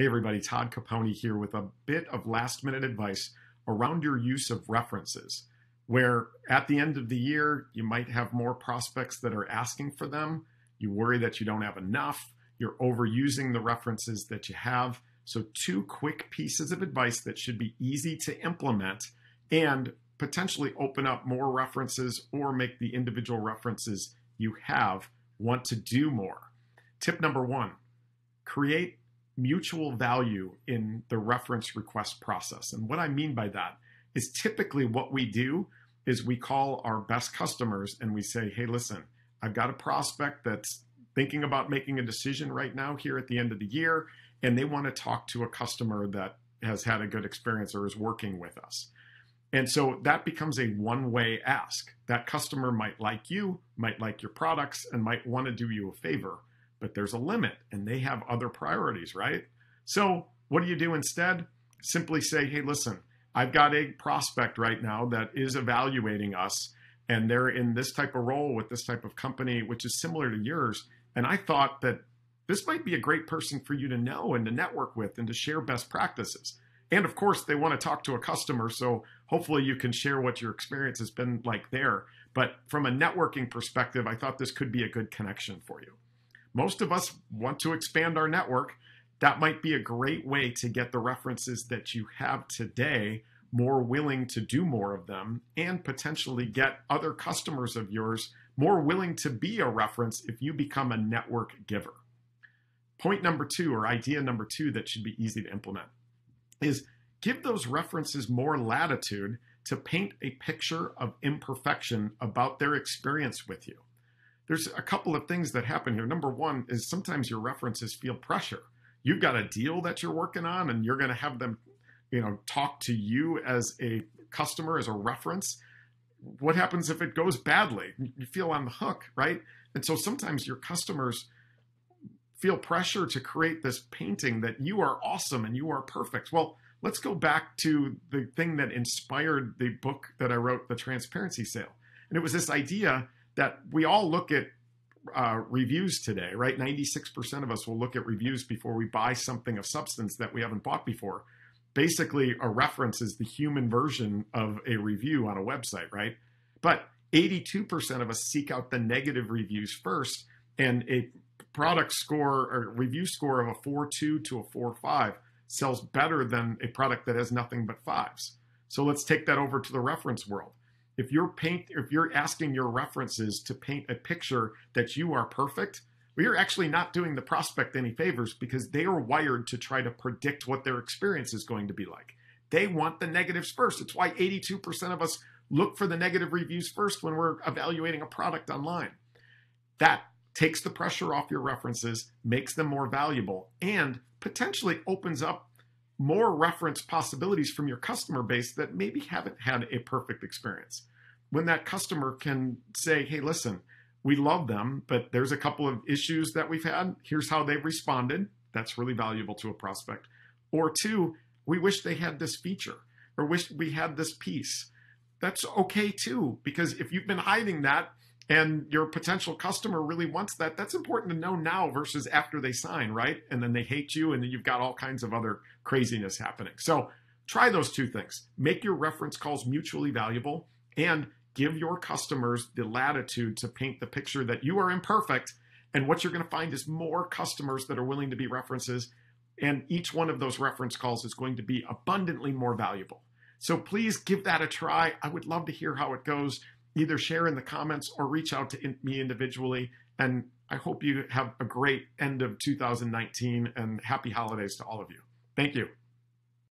Hey, everybody, Todd Capone here with a bit of last minute advice around your use of references. Where at the end of the year, you might have more prospects that are asking for them. You worry that you don't have enough. You're overusing the references that you have. So, two quick pieces of advice that should be easy to implement and potentially open up more references or make the individual references you have want to do more. Tip number one create mutual value in the reference request process. And what I mean by that is typically what we do is we call our best customers and we say, hey, listen, I've got a prospect that's thinking about making a decision right now here at the end of the year, and they want to talk to a customer that has had a good experience or is working with us. And so that becomes a one way ask. That customer might like you, might like your products, and might want to do you a favor but there's a limit and they have other priorities, right? So, what do you do instead? Simply say, hey, listen, I've got a prospect right now that is evaluating us and they're in this type of role with this type of company, which is similar to yours. And I thought that this might be a great person for you to know and to network with and to share best practices. And of course, they want to talk to a customer. So hopefully, you can share what your experience has been like there. But from a networking perspective, I thought this could be a good connection for you most of us want to expand our network. That might be a great way to get the references that you have today more willing to do more of them and potentially get other customers of yours more willing to be a reference if you become a network giver. Point number two, or idea number two, that should be easy to implement is give those references more latitude to paint a picture of imperfection about their experience with you there's a couple of things that happen here. Number one is sometimes your references feel pressure. You've got a deal that you're working on, and you're going to have them, you know, talk to you as a customer as a reference. What happens if it goes badly? You feel on the hook, right? And so sometimes your customers feel pressure to create this painting that you are awesome and you are perfect. Well, let's go back to the thing that inspired the book that I wrote, The Transparency Sale. And it was this idea that we all look at uh, reviews today, right? 96% of us will look at reviews before we buy something of substance that we haven't bought before. Basically, a reference is the human version of a review on a website, right? But 82% of us seek out the negative reviews first, and a product score or review score of a 4.2 to a 4.5 sells better than a product that has nothing but fives. So let's take that over to the reference world. If you're paint, if you're asking your references to paint a picture that you are perfect, well, you're actually not doing the prospect any favors because they are wired to try to predict what their experience is going to be like. They want the negatives first. It's why 82% of us look for the negative reviews first when we're evaluating a product online. That takes the pressure off your references, makes them more valuable, and potentially opens up more reference possibilities from your customer base that maybe haven't had a perfect experience. When that customer can say, hey, listen, we love them, but there's a couple of issues that we've had. Here's how they've responded. That's really valuable to a prospect. Or two, we wish they had this feature or wish we had this piece. That's okay too, because if you've been hiding that, and your potential customer really wants that, that's important to know now versus after they sign, right? And then they hate you, and then you've got all kinds of other craziness happening. So try those two things make your reference calls mutually valuable and give your customers the latitude to paint the picture that you are imperfect. And what you're going to find is more customers that are willing to be references. And each one of those reference calls is going to be abundantly more valuable. So please give that a try. I would love to hear how it goes either share in the comments or reach out to me individually. And I hope you have a great end of 2019 and happy holidays to all of you. Thank you.